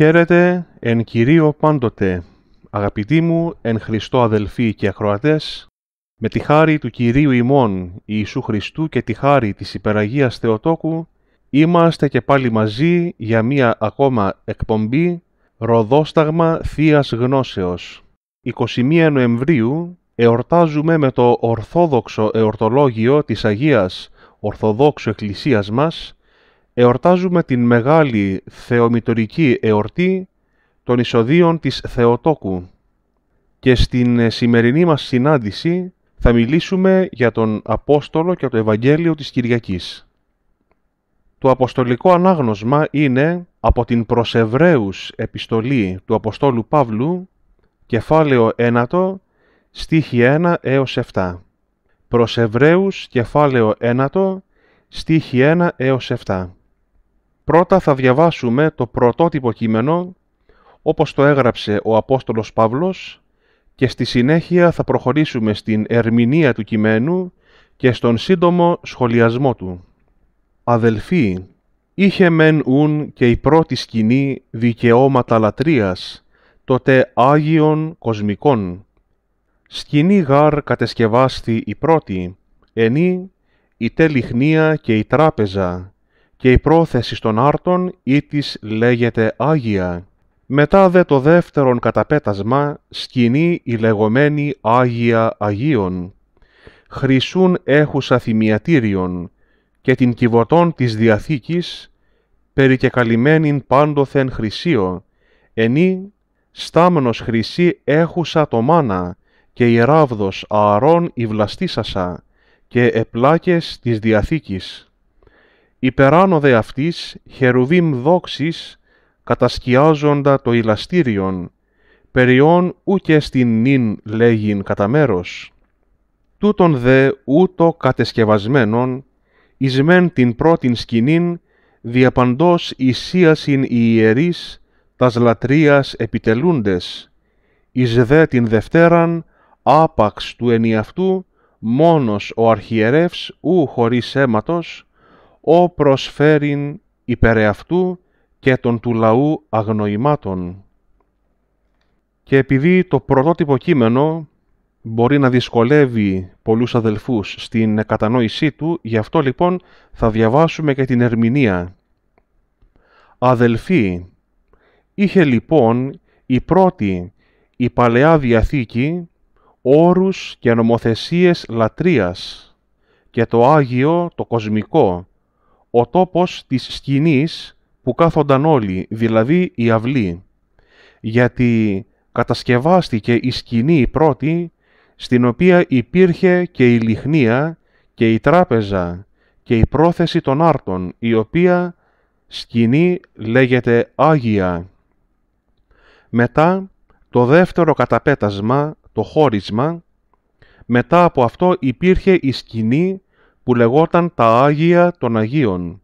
Χαίρετε εν Κυρίω πάντοτε, αγαπητοί μου εν Χριστώ αδελφοί και ακροατές, με τη χάρη του Κυρίου ημών Ιησού Χριστού και τη χάρη της Υπεραγίας Θεοτόκου, είμαστε και πάλι μαζί για μία ακόμα εκπομπή «Ροδόσταγμα Θείας Γνώσεως». 21 Νοεμβρίου εορτάζουμε με το Ορθόδοξο Εορτολόγιο της Αγίας Ορθοδόξου Εκκλησίας μας εορτάζουμε την μεγάλη θεομητορική εορτή των εισοδίων της Θεοτόκου και στην ε, σημερινή μας συνάντηση θα μιλήσουμε για τον Απόστολο και το Ευαγγέλιο της Κυριακής. Το Αποστολικό Ανάγνωσμα είναι από την Προσεβραίους επιστολή του Αποστόλου Παύλου, κεφάλαιο 1, στίχη 1 έως 7. Προσεβραίους κεφάλαιο 1, στίχη 1 έως 7. Πρώτα θα διαβάσουμε το πρωτότυπο κείμενο, όπως το έγραψε ο Απόστολος Παύλος, και στη συνέχεια θα προχωρήσουμε στην ερμηνεία του κειμένου και στον σύντομο σχολιασμό του. Αδελφοί, είχε μεν ούν και η πρώτη σκηνή δικαιώματα λατρείας, τότε Άγιον Κοσμικών. Σκηνή γάρ κατεσκευάστη η πρώτη, ενή η τελιχνία και η τράπεζα, και η πρόθεση των άρτων ή της λέγεται Άγια. Μετά δε το δεύτερον καταπέτασμα σκηνή η λεγόμενη Άγια Αγίων. Χρυσούν έχουσα θυμιατήριον και την κυβωτών της Διαθήκης περικεκαλυμένην πάντοθεν χρυσίο, ενή στάμνος χρυσή έχουσα το μάνα και η ράβδος αρών η βλαστήσασα και επλάκες της Διαθήκης υπεράνω δε αυτής χερουβήμ δόξης κατασκιάζοντα το ηλαστήριον, περιόν ούτε στην νυν λέγειν κατά μέρος. Τούτον δε ούτω κατεσκευασμένον, εις την πρώτην σκηνήν, διαπαντός ισίασιν οι ιερείς, τας λατρείας επιτελούντες, εις δε την δευτέραν, άπαξ του ενιαυτού, μόνος ο αρχιερεύς ου χωρίς αίματος, ο προσφέρειν υπερεαυτού και των του λαού αγνοημάτων. Και επειδή το πρωτότυπο κείμενο μπορεί να δυσκολεύει πολλούς αδελφούς στην κατανόησή του, γι' αυτό λοιπόν θα διαβάσουμε και την ερμηνεία. Αδελφοί, είχε λοιπόν η πρώτη, η Παλαιά Διαθήκη, όρους και νομοθεσίες λατρείας και το Άγιο, το κοσμικό, ο τόπος της σκηνής που κάθονταν όλοι, δηλαδή η αυλή, γιατί κατασκευάστηκε η σκηνή η πρώτη, στην οποία υπήρχε και η λιχνία και η τράπεζα και η πρόθεση των άρτων, η οποία σκηνή λέγεται Άγια. Μετά το δεύτερο καταπέτασμα, το χώρισμα, μετά από αυτό υπήρχε η σκηνή που λεγόταν τα Άγια των Αγίων.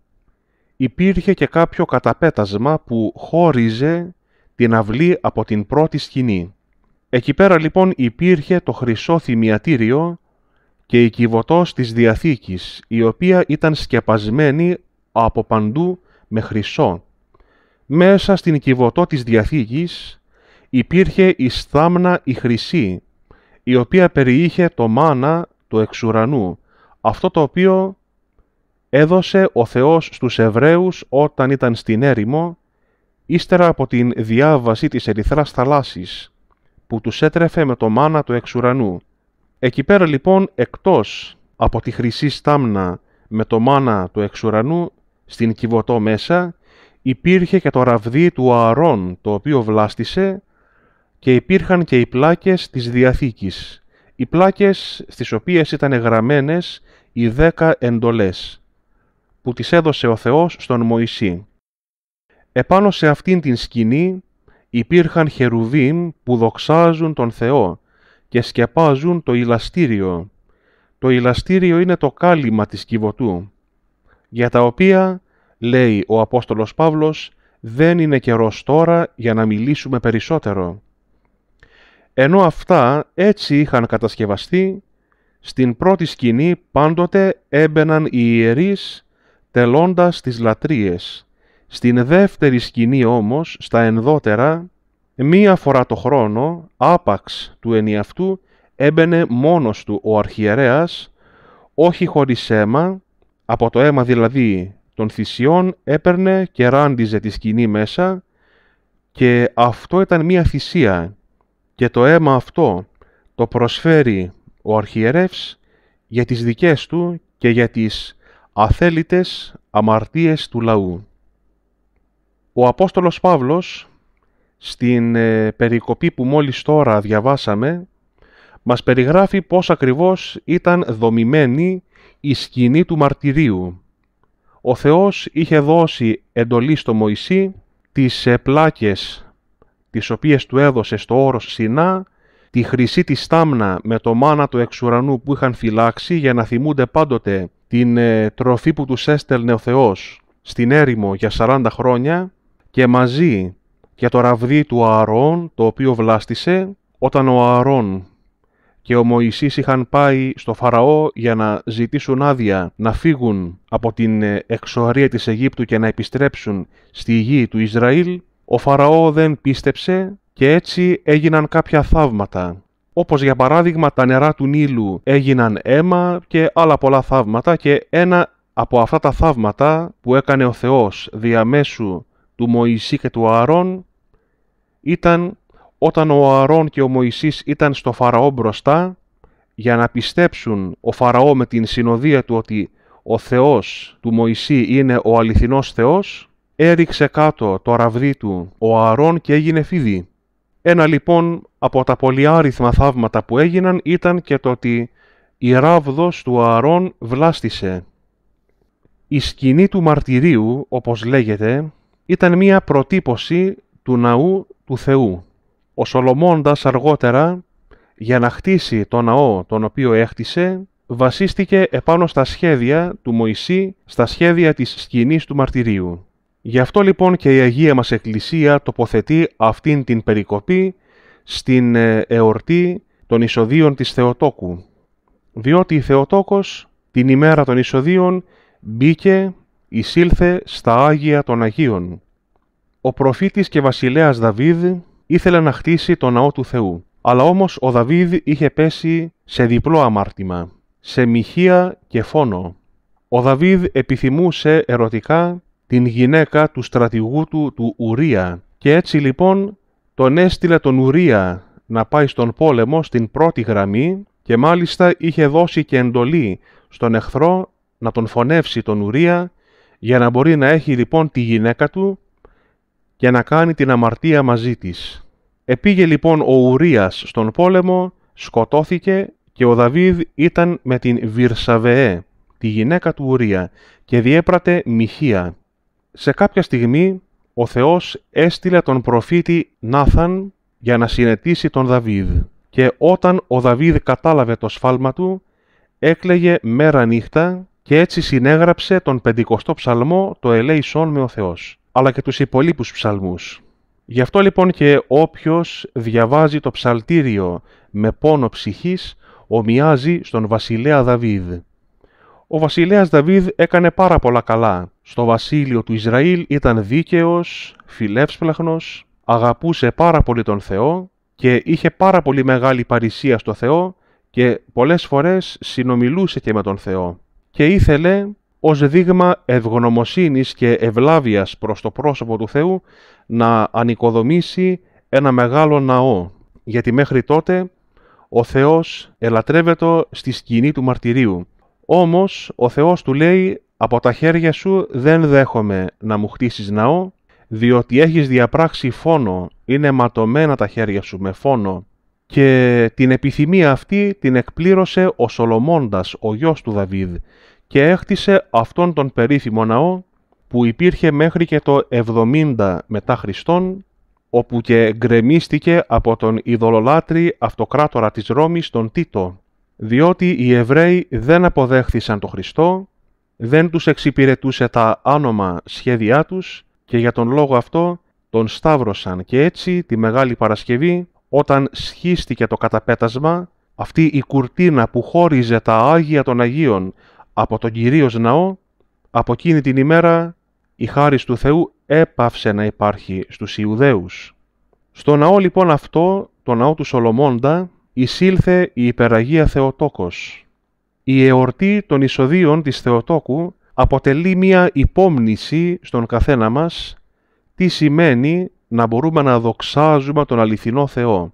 Υπήρχε και κάποιο καταπέτασμα που χώριζε την αυλή από την πρώτη σκηνή. Εκεί πέρα λοιπόν υπήρχε το χρυσό θυμιατήριο και η κυβωτός της Διαθήκης, η οποία ήταν σκεπασμένη από παντού με χρυσό. Μέσα στην κυβωτό της Διαθήκης υπήρχε η στάμνα η χρυσή, η οποία περιείχε το μάνα του εξουρανού, αυτό το οποίο έδωσε ο Θεός στους Εβραίους όταν ήταν στην έρημο, ύστερα από την διάβαση της ερυθράς θαλάσσης, που τους έτρεφε με το μάνα του εξ ουρανού. Εκεί πέρα λοιπόν, εκτός από τη χρυσή στάμνα με το μάνα του εξ στην Κιβωτό μέσα, υπήρχε και το ραβδί του Ααρών, το οποίο βλάστησε, και υπήρχαν και οι πλάκες της Διαθήκης, οι πλάκες στις οποίες ήταν γραμμένες οι δέκα εντολές που τις έδωσε ο Θεός στον Μωυσή. Επάνω σε αυτήν την σκηνή υπήρχαν χερουβίμ που δοξάζουν τον Θεό και σκεπάζουν το ηλαστήριο. Το ηλαστήριο είναι το κάλυμα της Κιβωτού, για τα οποία, λέει ο Απόστολος Παύλος, δεν είναι καιρός τώρα για να μιλήσουμε περισσότερο ενώ αυτά έτσι είχαν κατασκευαστεί, στην πρώτη σκηνή πάντοτε έμπαιναν οι ιερείς τελώντας τις λατρίες. Στην δεύτερη σκηνή όμως, στα ενδότερα, μία φορά το χρόνο, άπαξ του ενιαυτού, έμπαινε μόνος του ο αρχιερέας, όχι χωρίς αίμα, από το αίμα δηλαδή των θυσιών έπαιρνε και ράντιζε τη σκηνή μέσα και αυτό ήταν μία θυσία και το αίμα αυτό το προσφέρει ο αρχιερεύς για τις δικές του και για τις αθέλητες αμαρτίες του λαού. Ο Απόστολος Παύλος στην ε, περικοπή που μόλις τώρα διαβάσαμε μας περιγράφει πώς ακριβώς ήταν δομημένη η σκηνή του μαρτυρίου. Ο Θεός είχε δώσει εντολή στο Μωυσή τις ε, πλάκες τις οποίες του έδωσε στο όρος Σινά, τη χρυσή της στάμνα με το μάνα του εξουρανού που είχαν φυλάξει για να θυμούνται πάντοτε την ε, τροφή που τους έστελνε ο Θεός στην έρημο για 40 χρόνια και μαζί για το ραβδί του Ααρών το οποίο βλάστησε όταν ο Ααρών και ο Μωυσής είχαν πάει στο Φαραώ για να ζητήσουν άδεια να φύγουν από την ε, εξορία της Αιγύπτου και να επιστρέψουν στη γη του Ισραήλ ο Φαραώ δεν πίστεψε και έτσι έγιναν κάποια θαύματα. Όπως για παράδειγμα τα νερά του Νείλου έγιναν αίμα και άλλα πολλά θαύματα και ένα από αυτά τα θαύματα που έκανε ο Θεός διαμέσου του Μωυσή και του Ααρών ήταν όταν ο Ααρών και ο Μωυσής ήταν στο Φαραώ μπροστά για να πιστέψουν ο Φαραώ με την συνοδεία του ότι ο Θεός του Μωυσή είναι ο αληθινός Θεός έριξε κάτω το ραβδί του ο Ααρών και έγινε φίδι. Ένα λοιπόν από τα πολυάριθμα θαύματα που έγιναν ήταν και το ότι η ράβδος του Ααρών βλάστησε. Η σκηνή του μαρτυρίου, όπως λέγεται, ήταν μία προτύπωση του ναού του Θεού. Ο Σολομώντας αργότερα, για να χτίσει το ναό τον οποίο έχτισε, βασίστηκε επάνω στα σχέδια του Μωυσή, στα σχέδια της σκηνής του μαρτυρίου. Γι' αυτό λοιπόν και η Αγία μας Εκκλησία τοποθετεί αυτήν την περικοπή στην ε, εορτή των εισοδίων της Θεοτόκου. Διότι η Θεοτόκος την ημέρα των εισοδίων μπήκε, εισήλθε στα Άγια των Αγίων. Ο προφήτης και βασιλέας Δαβίδ ήθελε να χτίσει το ναό του Θεού, αλλά όμως ο Δαβίδ είχε πέσει σε διπλό αμάρτημα, σε μοιχεία και φόνο. Ο Δαβίδ επιθυμούσε ερωτικά την γυναίκα του στρατηγού του, του Ουρία. Και έτσι λοιπόν τον έστειλε τον Ουρία να πάει στον πόλεμο στην πρώτη γραμμή και μάλιστα είχε δώσει και εντολή στον εχθρό να τον φωνεύσει τον Ουρία για να μπορεί να έχει λοιπόν τη γυναίκα του και να κάνει την αμαρτία μαζί της. Επήγε λοιπόν ο Ουρίας στον πόλεμο, σκοτώθηκε και ο Δαβίδ ήταν με την Βυρσαβεέ, τη γυναίκα του Ουρία, και διέπρατε μοιχεία. Σε κάποια στιγμή ο Θεός έστειλε τον προφήτη Νάθαν για να συνετίσει τον Δαβίδ και όταν ο Δαβίδ κατάλαβε το σφάλμα του έκλαιγε μέρα νύχτα και έτσι συνέγραψε τον πεντηκοστό ψαλμό το ελέησόν με ο Θεός αλλά και τους υπολείπους ψαλμούς. Γι' αυτό λοιπόν και όποιος διαβάζει το ψαλτήριο με πόνο ψυχής ομοιάζει στον βασιλέα Δαβίδ. Ο βασιλέας Δαβίδ έκανε πάρα πολλά καλά. Στο βασίλειο του Ισραήλ ήταν δίκαιος, φιλεύσπλαχνος, αγαπούσε πάρα πολύ τον Θεό και είχε πάρα πολύ μεγάλη παρησία στο Θεό και πολλές φορές συνομιλούσε και με τον Θεό. Και ήθελε ως δείγμα ευγνωμοσύνης και ευλάβειας προς το πρόσωπο του Θεού να ανοικοδομήσει ένα μεγάλο ναό, γιατί μέχρι τότε ο Θεός ελατρεύεται στη σκηνή του μαρτυρίου όμως ο Θεός του λέει «Από τα χέρια σου δεν δέχομαι να μου χτίσεις ναό, διότι έχεις διαπράξει φόνο, είναι ματωμένα τα χέρια σου με φόνο». Και την επιθυμία αυτή την εκπλήρωσε ο Σολομώντας, ο γιος του Δαβίδ, και έχτισε αυτόν τον περίφημο ναό που υπήρχε μέχρι και το 70 μετά Χριστόν, όπου και γκρεμίστηκε από τον ειδωλολάτρη αυτοκράτορα της Ρώμης τον Τίτο, διότι οι Εβραίοι δεν αποδέχθησαν τον Χριστό, δεν τους εξυπηρετούσε τα άνομα σχέδιά τους και για τον λόγο αυτό τον σταύρωσαν και έτσι τη Μεγάλη Παρασκευή όταν σχίστηκε το καταπέτασμα αυτή η κουρτίνα που χώριζε τα Άγια των Αγίων από τον Κυρίως Ναό από εκείνη την ημέρα η χάρη του Θεού έπαυσε να υπάρχει στους Ιουδαίους. Στο ναό λοιπόν αυτό, το ναό του Σολομώντα, εισήλθε η Υπεραγία Θεοτόκος. Η εορτή των εισοδίων της Θεοτόκου αποτελεί μία υπόμνηση στον καθένα μας τι σημαίνει να μπορούμε να δοξάζουμε τον αληθινό Θεό,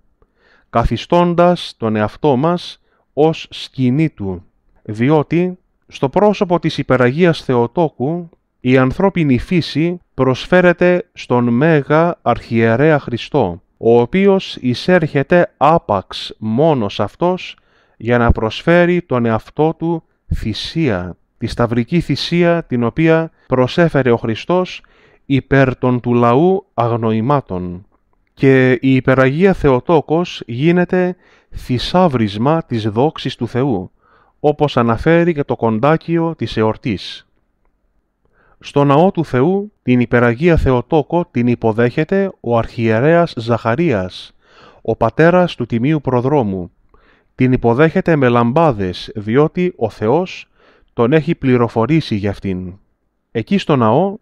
καθιστώντας τον εαυτό μας ως σκηνή Του, διότι στο πρόσωπο της Υπεραγίας Θεοτόκου η ανθρώπινη φύση προσφέρεται στον Μέγα Αρχιερέα Χριστό, ο οποίος εισέρχεται άπαξ μόνος αυτός για να προσφέρει τον εαυτό του θυσία, τη σταυρική θυσία την οποία προσέφερε ο Χριστός υπέρ των του λαού αγνοημάτων. Και η υπεραγία Θεοτόκος γίνεται θησάβρισμα της δόξης του Θεού, όπως αναφέρει και το κοντάκιο της εορτής. Στο ναό του Θεού την υπεραγία Θεοτόκο την υποδέχεται ο αρχιερέας Ζαχαρίας, ο πατέρας του Τιμίου Προδρόμου. Την υποδέχεται με λαμπάδες, διότι ο Θεός τον έχει πληροφορήσει για αυτήν. Εκεί στο ναό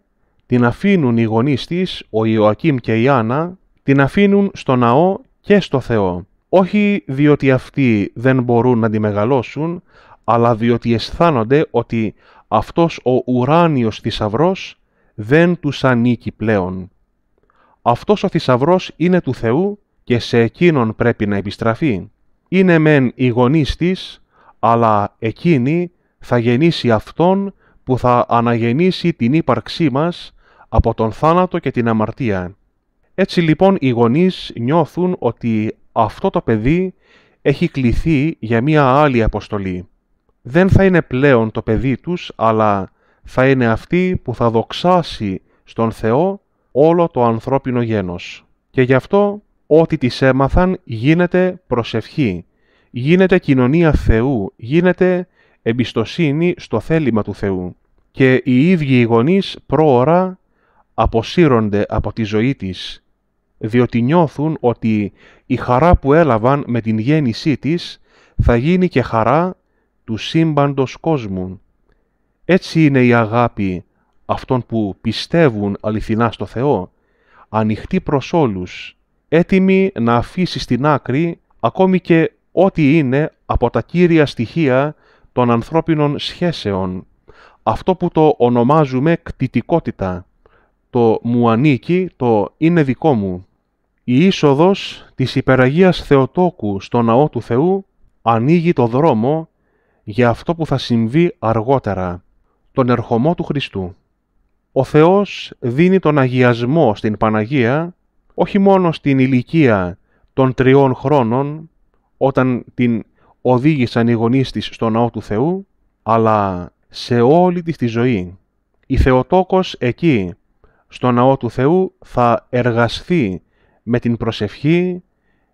την αφήνουν οι γονείς της, ο Ιωακήμ και η Άννα, την αφήνουν στο ναό και στο Θεό. Όχι διότι αυτοί δεν μπορούν να τη μεγαλώσουν, αλλά διότι αισθάνονται ότι αυτός ο ουράνιος θησαυρός δεν τους ανήκει πλέον. Αυτός ο θησαυρός είναι του Θεού και σε εκείνον πρέπει να επιστραφεί. Είναι μεν οι γονείς της, αλλά εκείνη θα γεννήσει αυτόν που θα αναγεννήσει την ύπαρξή μας από τον θάνατο και την αμαρτία. Έτσι λοιπόν οι γονείς νιώθουν ότι αυτό το παιδί έχει κληθεί για μία άλλη αποστολή δεν θα είναι πλέον το παιδί τους, αλλά θα είναι αυτή που θα δοξάσει στον Θεό όλο το ανθρώπινο γένος. Και γι' αυτό ό,τι τις έμαθαν γίνεται προσευχή, γίνεται κοινωνία Θεού, γίνεται εμπιστοσύνη στο θέλημα του Θεού. Και οι ίδιοι οι γονείς πρόωρα αποσύρονται από τη ζωή της, διότι νιώθουν ότι η χαρά που έλαβαν με την γέννησή της θα γίνει και χαρά του σύμπαντος κόσμου. Έτσι είναι η αγάπη αυτών που πιστεύουν αληθινά στο Θεό, ανοιχτή προς όλους, έτοιμη να αφήσει στην άκρη ακόμη και ό,τι είναι από τα κύρια στοιχεία των ανθρώπινων σχέσεων, αυτό που το ονομάζουμε κτητικότητα, το «μου ανήκει», το «είναι δικό μου». Η είσοδος της υπεραγίας Θεοτόκου στο Ναό του Θεού ανοίγει το δρόμο για αυτό που θα συμβεί αργότερα, τον ερχομό του Χριστού. Ο Θεός δίνει τον αγιασμό στην Παναγία όχι μόνο στην ηλικία των τριών χρόνων όταν την οδήγησαν οι γονείς της στο Ναό του Θεού, αλλά σε όλη της τη ζωή. Η Θεοτόκος εκεί, στο Ναό του Θεού, θα εργαστεί με την προσευχή,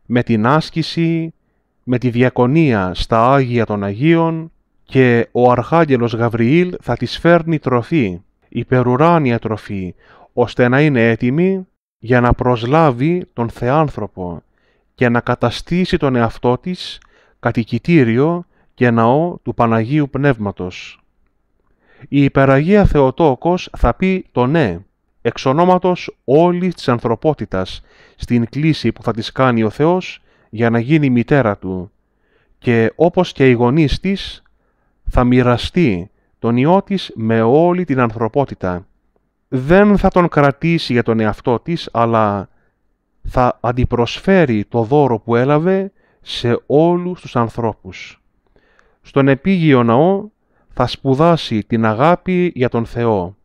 με την άσκηση, με τη διακονία στα Άγια των Αγίων και ο Αρχάγγελος Γαβριήλ θα της φέρνει τροφή, υπερουράνια τροφή, ώστε να είναι έτοιμη για να προσλάβει τον Θεάνθρωπο και να καταστήσει τον εαυτό της κατοικητήριο και ναό του Παναγίου Πνεύματος. Η υπεραγία Θεοτόκος θα πει το ναι, εξ ονόματος όλης της ανθρωπότητας, στην κλίση που θα της κάνει ο Θεός για να γίνει μητέρα του και όπως και οι γονείς της θα μοιραστεί τον ιό της με όλη την ανθρωπότητα. Δεν θα τον κρατήσει για τον εαυτό της, αλλά θα αντιπροσφέρει το δώρο που έλαβε σε όλους τους ανθρώπους. Στον επίγειο ναό θα σπουδάσει την αγάπη για τον Θεό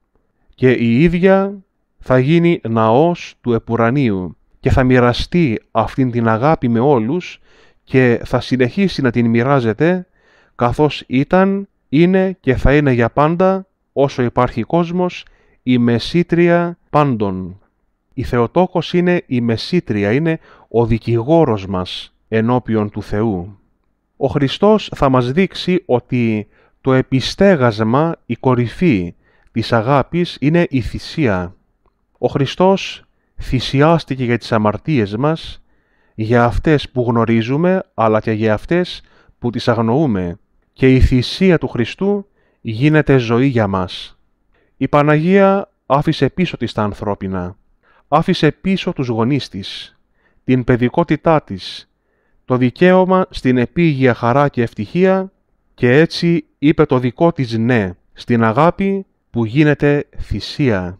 και η ίδια θα γίνει ναός του Επουρανίου και θα μοιραστεί αυτήν την αγάπη με όλους και θα συνεχίσει να την μοιράζεται καθώς ήταν, είναι και θα είναι για πάντα όσο υπάρχει κόσμος η μεσήτρια πάντων. Η Θεοτόκος είναι η μεσήτρια, είναι ο δικηγόρος μας ενώπιον του Θεού. Ο Χριστός θα μας δείξει ότι το επιστέγασμα, η κορυφή της αγάπης είναι η θυσία. Ο Χριστός θυσιάστηκε για τις αμαρτίες μας, για αυτές που γνωρίζουμε, αλλά και για αυτές που τις αγνοούμε. Και η θυσία του Χριστού γίνεται ζωή για μας. Η Παναγία άφησε πίσω της τα ανθρώπινα. Άφησε πίσω τους γονείς της, την παιδικότητά της, το δικαίωμα στην επίγεια χαρά και ευτυχία και έτσι είπε το δικό της ναι στην αγάπη που γίνεται θυσία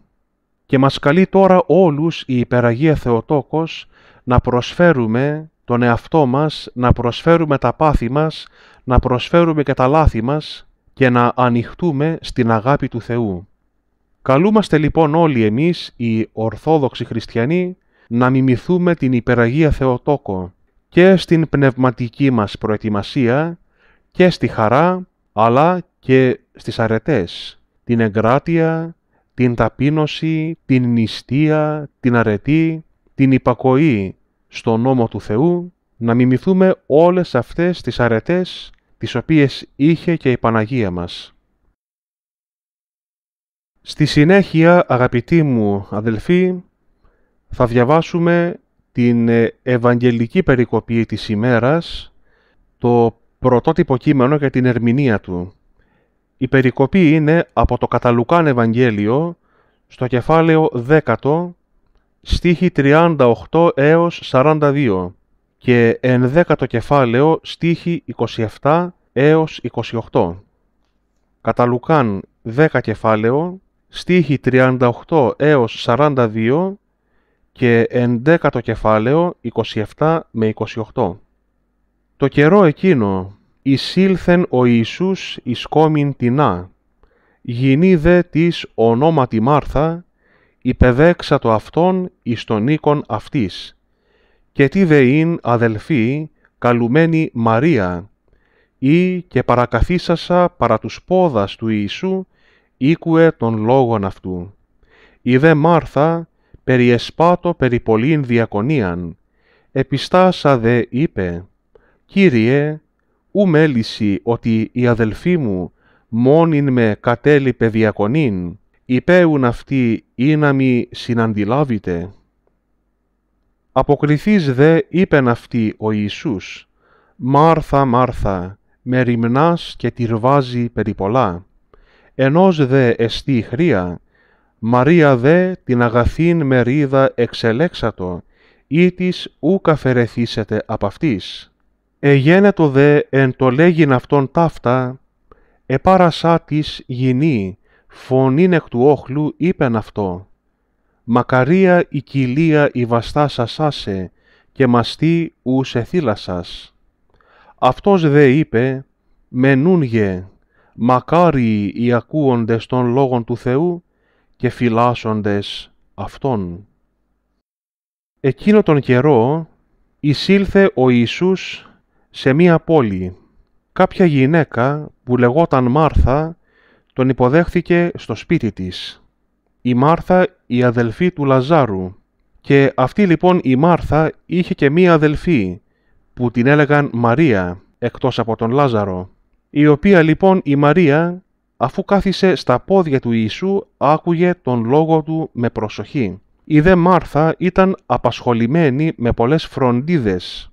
και μας καλεί τώρα όλους η Υπεραγία Θεοτόκος να προσφέρουμε τον εαυτό μας, να προσφέρουμε τα πάθη μας, να προσφέρουμε και τα λάθη μας και να ανοιχτούμε στην αγάπη του Θεού. Καλούμαστε λοιπόν όλοι εμείς οι Ορθόδοξοι Χριστιανοί να μιμηθούμε την Υπεραγία Θεοτόκο και στην πνευματική μας προετοιμασία και στη χαρά αλλά και στις αρετές, την εγκράτεια, την ταπείνωση, την νηστεία, την αρετή, την υπακοή στον νόμο του Θεού, να μιμηθούμε όλες αυτές τις αρετές τις οποίες είχε και η Παναγία μας. Στη συνέχεια, αγαπητοί μου αδελφοί, θα διαβάσουμε την Ευαγγελική Περικοπή της ημέρας, το πρωτότυπο κείμενο για την ερμηνεία του. Η περικοπή είναι από το Καταλουκάν Ευαγγέλιο στο κεφάλαιο 10, στίχη 38 έως 42 και εν 10ο κεφάλαιο στίχη 27 έως 28. Κατά Λουκάν 10 κεφαλαιο στιχη 27 εως 28 Καταλουκάν 10 κεφαλαιο στιχη 38 έως 42 και εν 10 κεφάλαιο 27 με 28. Το καιρό εκείνο εισήλθεν ο Ιησούς εις κόμιν τεινά, γινίδε της ονόματι Μάρθα, υπεδέξα το αυτόν εις τον οίκον αυτής. Και τι δε ειν αδελφή καλουμένη Μαρία, ή και παρακαθίσασα παρά τους πόδας του Ιησού, ήκουε τον λόγον αυτού. Η δε Μάρθα, περί εσπάτω διακονίαν, επιστάσα δε είπε, «Κύριε, ου μέληση ότι η αδελφή μου μόνην με κατέλειπε διακονήν, υπέουν αυτοί, ή να μη συναντιλάβητε. Αποκριθείς δε είπεν αυτοί ο Ιησούς, «Μάρθα, Μάρθα, με ρημνάς και τυρβάζει περί πολλά, ενός δε εστί χρία, Μαρία δε την αγαθήν μερίδα εξελέξατο, ή της ου καφερεθήσετε απ' αυτής εγένετο δε εν το λέγειν αυτόν ταύτα, επάρασά της γινή, φωνήν εκ του όχλου είπεν αυτό. Μακαρία η κοιλία η σας άσε, και μαστή ους εθύλασας. Αυτός δε είπε, μενούν γε, μακάρι οι ακούοντες των λόγων του Θεού και φυλάσσοντες Αυτόν. Εκείνο τον καιρό εισήλθε ο Ιησούς σε μία πόλη. Κάποια γυναίκα που λεγόταν Μάρθα τον υποδέχθηκε στο σπίτι της. Η Μάρθα η αδελφή του Λαζάρου και αυτή λοιπόν η Μάρθα είχε και μία αδελφή που την έλεγαν Μαρία εκτός από τον Λάζαρο η οποία λοιπόν η Μαρία αφού κάθισε στα πόδια του Ιησού άκουγε τον λόγο του με προσοχή. Η δε Μάρθα ήταν απασχολημένη με πολλές φροντίδες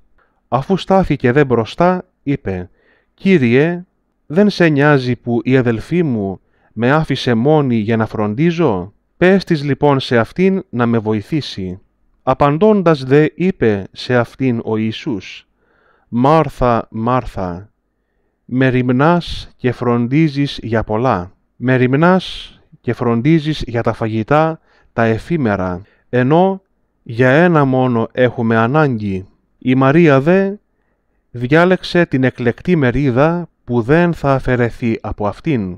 Αφού στάθηκε δε μπροστά, είπε «Κύριε, δεν σε νοιάζει που η αδελφή μου με άφησε μόνη για να φροντίζω» Πες της λοιπόν σε αυτήν να με βοηθήσει. Απαντώντας δε είπε σε αυτήν ο Ιησούς «Μάρθα, Μάρθα, με ρημνάς και φροντίζεις για πολλά, με ρημνάς και φροντίζεις για τα φαγητά, τα εφήμερα, ενώ για ένα μόνο έχουμε ανάγκη. Η Μαρία δε διάλεξε την εκλεκτή μερίδα που δεν θα αφαιρεθεί από αυτήν.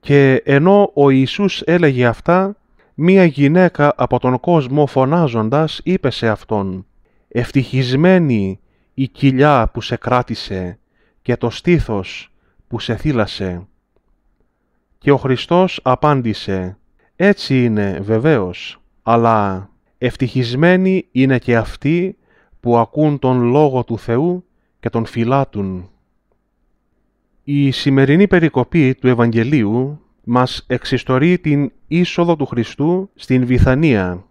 Και ενώ ο Ιησούς έλεγε αυτά, μία γυναίκα από τον κόσμο φωνάζοντας είπε σε αυτόν «Ευτυχισμένη η κοιλιά που σε κράτησε και το στήθος που σε θύλασε». Και ο Χριστός απάντησε «Έτσι είναι βεβαίως, αλλά ευτυχισμένη είναι και αυτή που ακούν τον Λόγο του Θεού και τον φυλάτουν. Η σημερινή περικοπή του Ευαγγελίου μας εξιστορεί την είσοδο του Χριστού στην Βιθανία.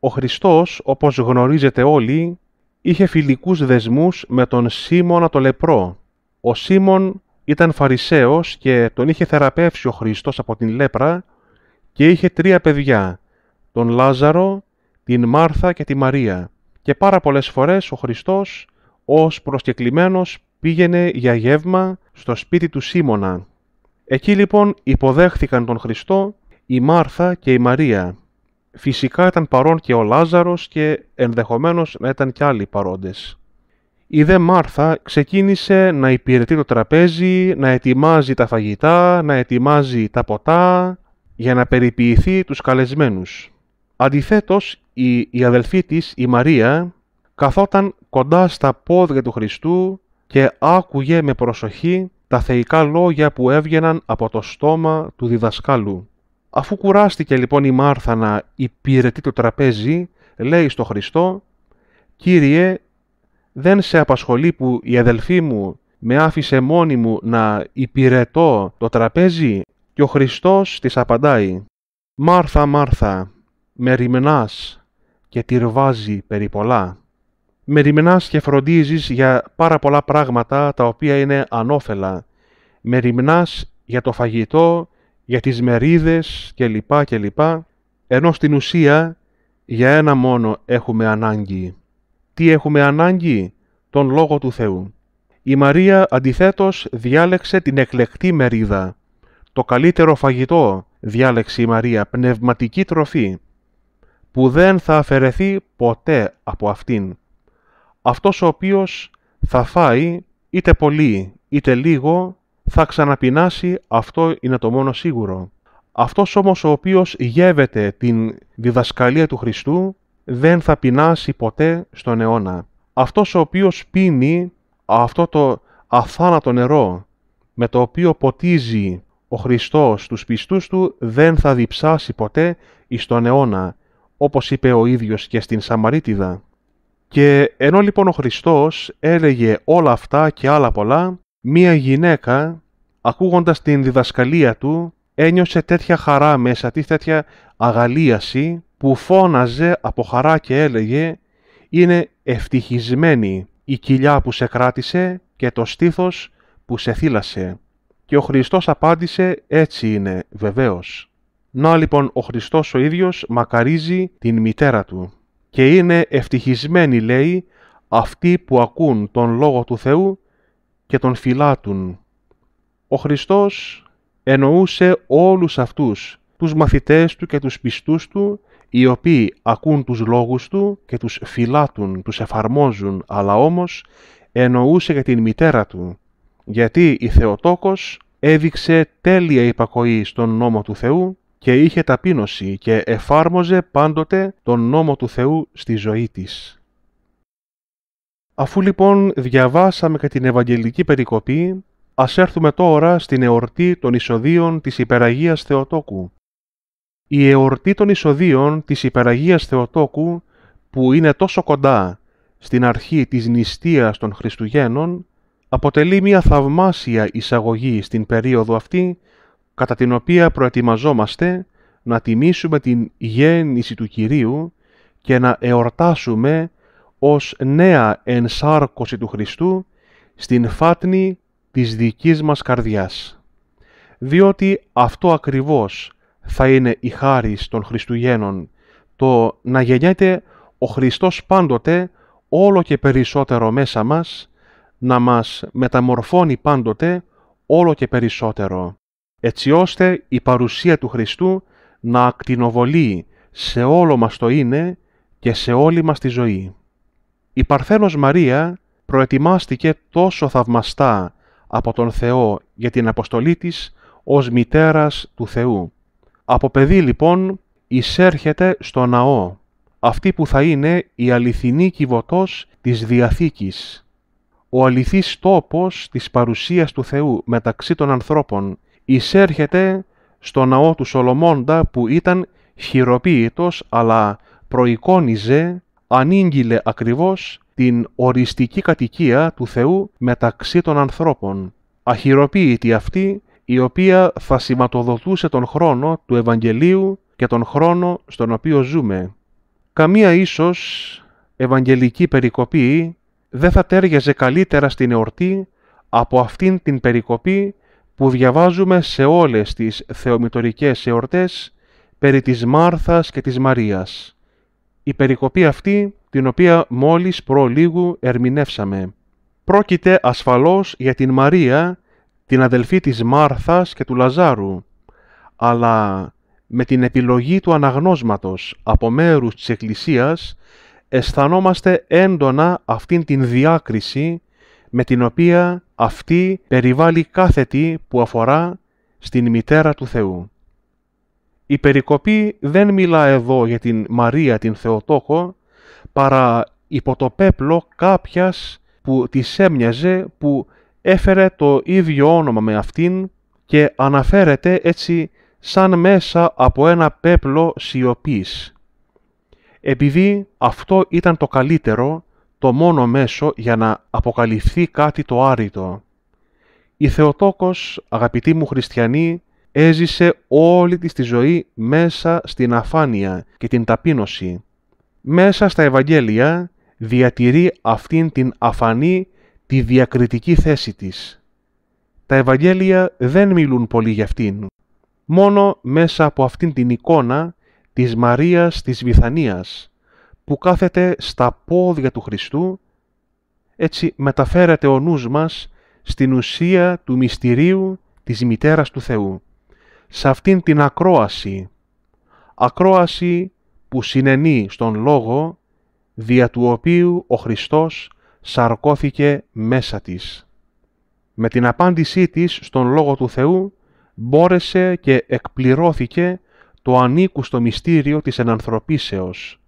Ο Χριστός, όπως γνωρίζετε όλοι, είχε φιλικούς δεσμούς με τον Σίμωνα το λεπρό. Ο Σίμων ήταν Φαρισαίος και τον είχε θεραπεύσει ο Χριστός από την λέπρα και είχε τρία παιδιά, τον Λάζαρο, την Μάρθα και τη Μαρία και πάρα πολλές φορές ο Χριστός ως προσκεκλημένος πήγαινε για γεύμα στο σπίτι του Σίμωνα. Εκεί λοιπόν υποδέχθηκαν τον Χριστό η Μάρθα και η Μαρία. Φυσικά ήταν παρόν και ο Λάζαρος και ενδεχομένως να ήταν και άλλοι παρόντες. Η δε Μάρθα ξεκίνησε να υπηρετεί το τραπέζι, να ετοιμάζει τα φαγητά, να ετοιμάζει τα ποτά για να περιποιηθεί τους καλεσμένους. Αντιθέτως η, η αδελφή της, η Μαρία, καθόταν κοντά στα πόδια του Χριστού και άκουγε με προσοχή τα θεϊκά λόγια που έβγαιναν από το στόμα του διδασκάλου. Αφού κουράστηκε λοιπόν η Μάρθα να υπηρετεί το τραπέζι, λέει στο Χριστό «Κύριε, δεν σε απασχολεί που η αδελφή μου με άφησε μόνη μου να υπηρετώ το τραπέζι» και ο Χριστός της απαντάει «Μάρθα, Μάρθα, με και τυρβάζει περί πολλά. Μεριμνάς και φροντίζεις για πάρα πολλά πράγματα τα οποία είναι ανώφελα. Μεριμνάς για το φαγητό, για τις μερίδες κλπ. κλπ. Ενώ στην ουσία για ένα μόνο έχουμε ανάγκη. Τι έχουμε ανάγκη? Τον Λόγο του Θεού. Η Μαρία αντιθέτως διάλεξε την εκλεκτή μερίδα. Το καλύτερο φαγητό διάλεξε η Μαρία, πνευματική τροφή που δεν θα αφαιρεθεί ποτέ από αυτήν. Αυτός ο οποίος θα φάει είτε πολύ είτε λίγο θα ξαναπεινάσει, αυτό είναι το μόνο σίγουρο. Αυτός όμως ο οποίος γεύεται την διδασκαλία του Χριστού δεν θα πεινάσει ποτέ στον αιώνα. Αυτός ο οποίος πίνει αυτό το αθάνατο νερό με το οποίο ποτίζει ο Χριστός τους πιστούς του δεν θα διψάσει ποτέ εις αιώνα όπως είπε ο ίδιος και στην Σαμαρίτιδα. Και ενώ λοιπόν ο Χριστός έλεγε όλα αυτά και άλλα πολλά, μία γυναίκα, ακούγοντας την διδασκαλία του, ένιωσε τέτοια χαρά μέσα της, τέτοια αγαλίαση, που φώναζε από χαρά και έλεγε «Είναι ευτυχισμένη η κοιλιά που σε κράτησε και το στήθος που σε θύλασε». Και ο Χριστός απάντησε «Έτσι είναι, βεβαίως». Να λοιπόν ο Χριστός ο ίδιος μακαρίζει την μητέρα του και είναι ευτυχισμένοι λέει αυτοί που ακούν τον Λόγο του Θεού και τον φυλάτουν. Ο Χριστός εννοούσε όλους αυτούς, τους μαθητές του και τους πιστούς του, οι οποίοι ακούν τους λόγους του και τους φυλάτουν, τους εφαρμόζουν, αλλά όμως εννοούσε για την μητέρα του, γιατί η Θεοτόκος έδειξε τέλεια υπακοή στον νόμο του Θεού και είχε ταπείνωση και εφάρμοζε πάντοτε τον νόμο του Θεού στη ζωή της. Αφού λοιπόν διαβάσαμε και την Ευαγγελική Περικοπή, ας έρθουμε τώρα στην εορτή των εισοδίων της Υπεραγίας Θεοτόκου. Η εορτή των Ισοδίων της Υπεραγίας Θεοτόκου, που είναι τόσο κοντά στην αρχή της νηστείας των Χριστουγέννων, αποτελεί μια θαυμάσια εισαγωγή στην περίοδο αυτή κατά την οποία προετοιμαζόμαστε να τιμήσουμε την γέννηση του Κυρίου και να εορτάσουμε ως νέα ενσάρκωση του Χριστού στην φάτνη της δικής μας καρδιάς. Διότι αυτό ακριβώς θα είναι η χάρη των Χριστουγέννων, το να γεννιέται ο Χριστός πάντοτε όλο και περισσότερο μέσα μας, να μας μεταμορφώνει πάντοτε όλο και περισσότερο έτσι ώστε η παρουσία του Χριστού να ακτινοβολεί σε όλο μας το είναι και σε όλη μας τη ζωή. Η Παρθένος Μαρία προετοιμάστηκε τόσο θαυμαστά από τον Θεό για την αποστολή της ως μητέρας του Θεού. Από παιδί λοιπόν εισέρχεται στο ναό, αυτή που θα είναι η αληθινή κυβωτός της Διαθήκης. Ο αληθής τόπος της παρουσίας του Θεού μεταξύ των ανθρώπων εισέρχεται στο ναό του Σολομώντα που ήταν χειροποίητος αλλά προεικόνιζε, ανήγγειλε ακριβώς την οριστική κατοικία του Θεού μεταξύ των ανθρώπων. Αχειροποίητη αυτή η οποία θα σηματοδοτούσε τον χρόνο του Ευαγγελίου και τον χρόνο στον οποίο ζούμε. Καμία ίσως ευαγγελική περικοπή δεν θα τέριαζε καλύτερα στην εορτή από αυτήν την περικοπή που διαβάζουμε σε όλες τις θεομητορικές εορτές περί της Μάρθας και της Μαρίας. Η περικοπή αυτή, την οποία μόλις προλίγου ερμηνεύσαμε. Πρόκειται ασφαλώς για την Μαρία, την αδελφή της Μάρθας και του Λαζάρου, αλλά με την επιλογή του αναγνώσματος από μέρους της Εκκλησίας αισθανόμαστε έντονα αυτήν την διάκριση με την οποία αυτή περιβάλλει κάθε τι που αφορά στην μητέρα του Θεού. Η περικοπή δεν μιλά εδώ για την Μαρία την Θεοτόκο, παρά υπό το πέπλο κάποιας που της έμοιαζε που έφερε το ίδιο όνομα με αυτήν και αναφέρεται έτσι σαν μέσα από ένα πέπλο σιωπής. Επειδή αυτό ήταν το καλύτερο το μόνο μέσο για να αποκαλυφθεί κάτι το άρρητο. Η Θεοτόκος, αγαπητοί μου χριστιανοί, έζησε όλη της τη ζωή μέσα στην αφάνεια και την ταπείνωση. Μέσα στα Ευαγγέλια διατηρεί αυτήν την αφανή τη διακριτική θέση της. Τα Ευαγγέλια δεν μιλούν πολύ για αυτήν. Μόνο μέσα από αυτήν την εικόνα της Μαρίας της Βιθανίας που κάθεται στα πόδια του Χριστού, έτσι μεταφέρεται ο νους μας στην ουσία του μυστηρίου της μητέρας του Θεού. Σε αυτήν την ακρόαση, ακρόαση που συνενεί στον λόγο, δια του οποίου ο Χριστός σαρκώθηκε μέσα της. Με την απάντησή της στον Λόγο του Θεού μπόρεσε και εκπληρώθηκε το ανήκουστο μυστήριο της ενανθρωπίσεως,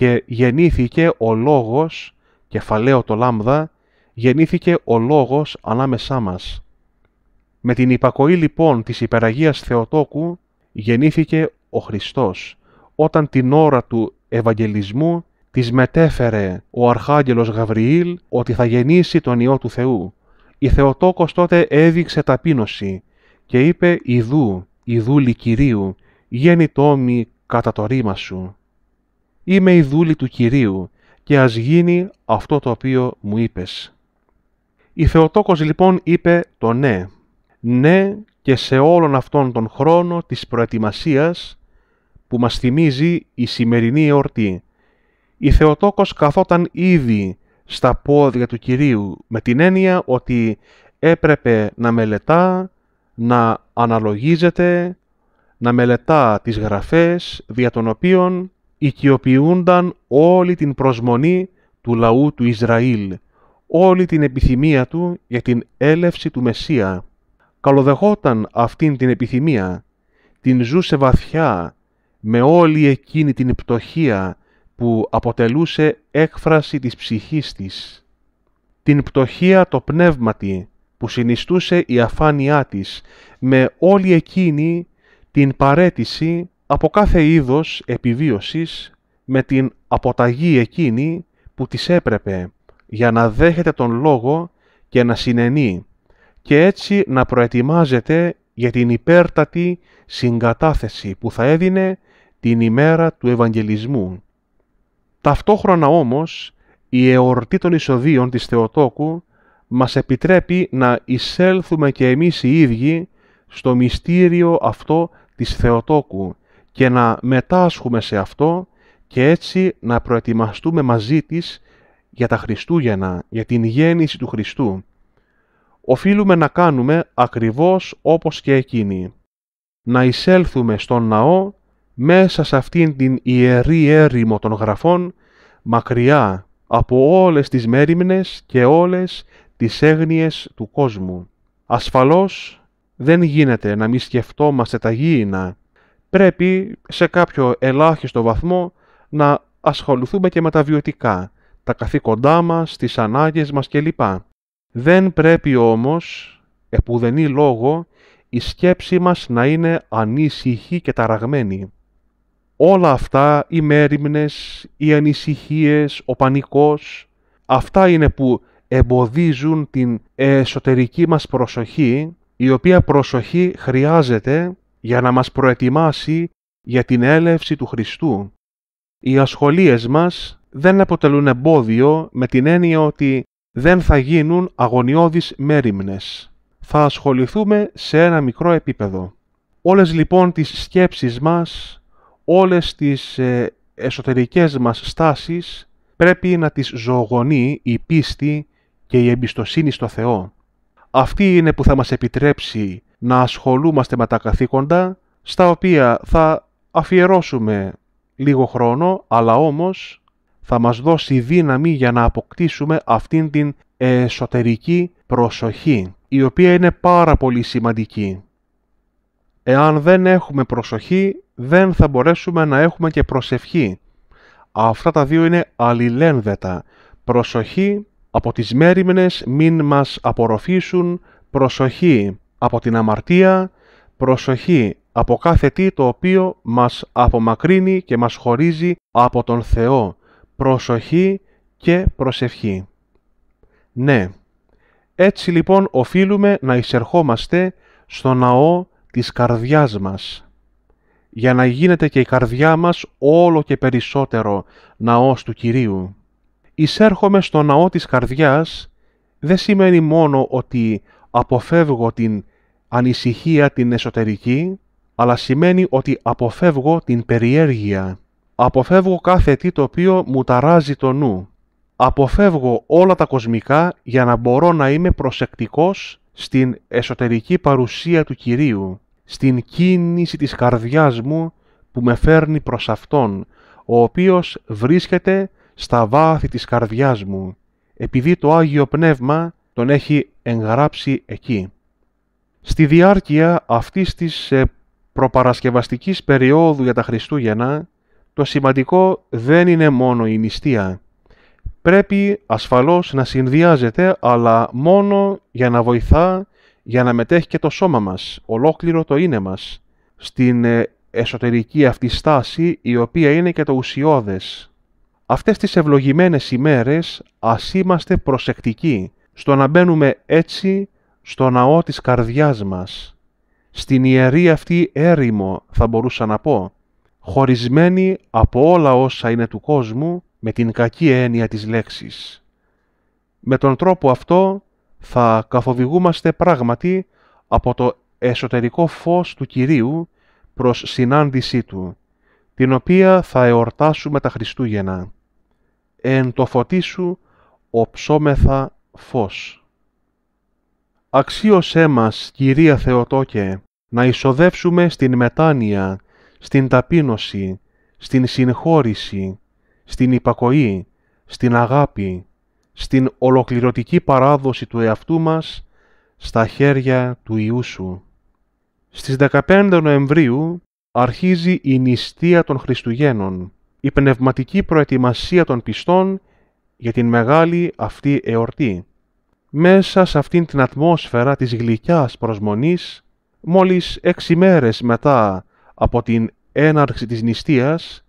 και γεννήθηκε ο λόγος, κεφαλαίο το λάμδα, γεννήθηκε ο λόγος ανάμεσά μας. Με την υπακοή λοιπόν της υπεραγίας Θεοτόκου γεννήθηκε ο Χριστός, όταν την ώρα του Ευαγγελισμού της μετέφερε ο Αρχάγγελος Γαβριήλ ότι θα γεννήσει τον Υιό του Θεού. Η Θεοτόκος τότε έδειξε ταπείνωση και είπε «Ιδού, Ιδούλη Κυρίου, γέννητόμη κατά το ρήμα σου» είμαι η δούλη του Κυρίου και ας γίνει αυτό το οποίο μου είπες». Η Θεοτόκος λοιπόν είπε το ναι, ναι και σε όλον αυτόν τον χρόνο της προετοιμασίας που μας θυμίζει η σημερινή εορτή. Η Θεοτόκος καθόταν ήδη στα πόδια του Κυρίου με την έννοια ότι έπρεπε να μελετά, να αναλογίζεται, να μελετά τις γραφές δια των οποίων οικειοποιούνταν όλη την προσμονή του λαού του Ισραήλ, όλη την επιθυμία του για την έλευση του Μεσσία. Καλοδεχόταν αυτήν την επιθυμία, την ζούσε βαθιά, με όλη εκείνη την πτωχία που αποτελούσε έκφραση της ψυχής της. Την πτωχία το πνεύματι που συνιστούσε η αφάνειά της, με όλη εκείνη την παρέτηση από κάθε είδος επιβίωσης με την αποταγή εκείνη που της έπρεπε για να δέχεται τον λόγο και να συνενεί και έτσι να προετοιμάζεται για την υπέρτατη συγκατάθεση που θα έδινε την ημέρα του Ευαγγελισμού. Ταυτόχρονα όμως η εορτή των εισοδίων της Θεοτόκου μας επιτρέπει να εισέλθουμε και εμείς οι ίδιοι στο μυστήριο αυτό της Θεοτόκου και να μετάσχουμε σε αυτό και έτσι να προετοιμαστούμε μαζί της για τα Χριστούγεννα, για την γέννηση του Χριστού. Οφείλουμε να κάνουμε ακριβώς όπως και εκείνη. Να εισέλθουμε στον ναό μέσα σε αυτήν την ιερή έρημο των γραφών, μακριά από όλες τις μέρημνες και όλες τις έγνοιες του κόσμου. Ασφαλώς δεν γίνεται να μη σκεφτόμαστε τα γήινα, πρέπει σε κάποιο ελάχιστο βαθμό να ασχοληθούμε και με τα βιωτικά, τα καθήκοντά μας, τις ανάγκες μας κλπ. Δεν πρέπει όμως, επουδενή λόγο, η σκέψη μας να είναι ανήσυχη και ταραγμένη. Όλα αυτά, οι μέρημνες, οι ανησυχίες, ο πανικός, αυτά είναι που εμποδίζουν την εσωτερική μας προσοχή, η οποία προσοχή χρειάζεται για να μας προετοιμάσει για την έλευση του Χριστού. Οι ασχολίες μας δεν αποτελούν εμπόδιο με την έννοια ότι δεν θα γίνουν αγωνιώδεις μέρημνες. Θα ασχοληθούμε σε ένα μικρό επίπεδο. Όλες λοιπόν τις σκέψεις μας, όλες τις ε, εσωτερικές μας στάσεις πρέπει να τις ζωογονεί η πίστη και η εμπιστοσύνη στο Θεό. Αυτή είναι που θα μας επιτρέψει να ασχολούμαστε με τα καθήκοντα στα οποία θα αφιερώσουμε λίγο χρόνο, αλλά όμως θα μας δώσει δύναμη για να αποκτήσουμε αυτήν την εσωτερική προσοχή, η οποία είναι πάρα πολύ σημαντική. Εάν δεν έχουμε προσοχή, δεν θα μπορέσουμε να έχουμε και προσευχή. Αυτά τα δύο είναι αλληλένδετα. Προσοχή από τις μέρημνες μην μας απορροφήσουν, προσοχή από την αμαρτία, προσοχή από κάθε τι το οποίο μας απομακρύνει και μας χωρίζει από τον Θεό, προσοχή και προσευχή. Ναι, έτσι λοιπόν οφείλουμε να εισερχόμαστε στο ναό της καρδιάς μας, για να γίνεται και η καρδιά μας όλο και περισσότερο ναός του Κυρίου. Εισέρχομαι στο ναό της καρδιάς δεν σημαίνει μόνο ότι αποφεύγω την ανησυχία την εσωτερική, αλλά σημαίνει ότι αποφεύγω την περιέργεια. Αποφεύγω κάθε τι το οποίο μου ταράζει το νου. Αποφεύγω όλα τα κοσμικά για να μπορώ να είμαι προσεκτικός στην εσωτερική παρουσία του Κυρίου, στην κίνηση της καρδιάς μου που με φέρνει προς Αυτόν, ο οποίος βρίσκεται στα βάθη της καρδιάς μου, επειδή το Άγιο Πνεύμα τον έχει εγγράψει εκεί. Στη διάρκεια αυτής της ε, προπαρασκευαστικής περίοδου για τα Χριστούγεννα, το σημαντικό δεν είναι μόνο η νηστεία. Πρέπει ασφαλώς να συνδυάζεται, αλλά μόνο για να βοηθά, για να μετέχει και το σώμα μας, ολόκληρο το είναι μας, στην ε, εσωτερική αυτή στάση η οποία είναι και το ουσιώδες. Αυτές τις ευλογημένες ημέρες ας είμαστε προσεκτικοί στο να μπαίνουμε έτσι στο ναό της καρδιάς μας, στην ιερή αυτή έρημο θα μπορούσα να πω, χωρισμένη από όλα όσα είναι του κόσμου με την κακή έννοια της λέξης. Με τον τρόπο αυτό θα καθοδηγούμαστε πράγματι από το εσωτερικό φως του Κυρίου προς συνάντησή Του, την οποία θα εορτάσουμε τα Χριστούγεννα. Εν το φωτί σου οψόμεθα φως αξίωσέ μας, Κυρία Θεοτόκε, να εισοδεύσουμε στην μετάνοια, στην ταπείνωση, στην συγχώρηση, στην υπακοή, στην αγάπη, στην ολοκληρωτική παράδοση του εαυτού μας στα χέρια του Ιού Σου. Στις 15 Νοεμβρίου αρχίζει η νηστεία των Χριστουγέννων, η πνευματική προετοιμασία των πιστών για την μεγάλη αυτή εορτή μέσα σε αυτήν την ατμόσφαιρα της γλυκιάς προσμονής, μόλις έξι μέρες μετά από την έναρξη της νηστείας,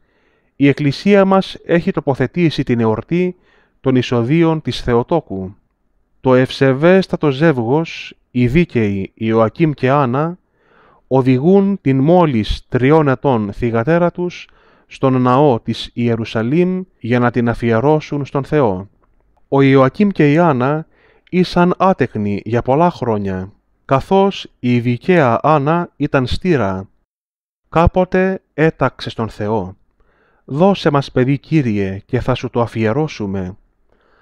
η Εκκλησία μας έχει τοποθετήσει την εορτή των εισοδίων της Θεοτόκου. Το ευσεβέστατο ζεύγος, οι δίκαιοι Ιωακήμ και Άννα, οδηγούν την μόλις τριών ετών θυγατέρα τους στον ναό της Ιερουσαλήμ για να την αφιερώσουν στον Θεό. Ο Ιωακήμ και η Άννα ήσαν άτεχνοι για πολλά χρόνια, καθώς η δικαία Άννα ήταν στήρα. Κάποτε έταξε στον Θεό. «Δώσε μας παιδί Κύριε και θα σου το αφιερώσουμε».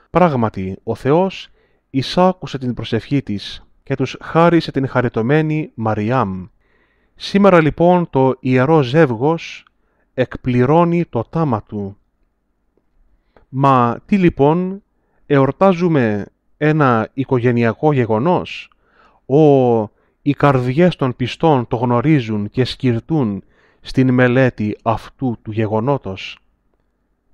Πράγματι, ο Θεός εισάκουσε την προσευχή της και τους χάρισε την χαριτωμένη Μαριάμ. Σήμερα λοιπόν το ιερό ζεύγος εκπληρώνει το τάμα του. Μα τι λοιπόν εορτάζουμε ένα οικογενειακό γεγονός. Ο, οι καρδιές των πιστών το γνωρίζουν και σκυρτούν στην μελέτη αυτού του γεγονότος.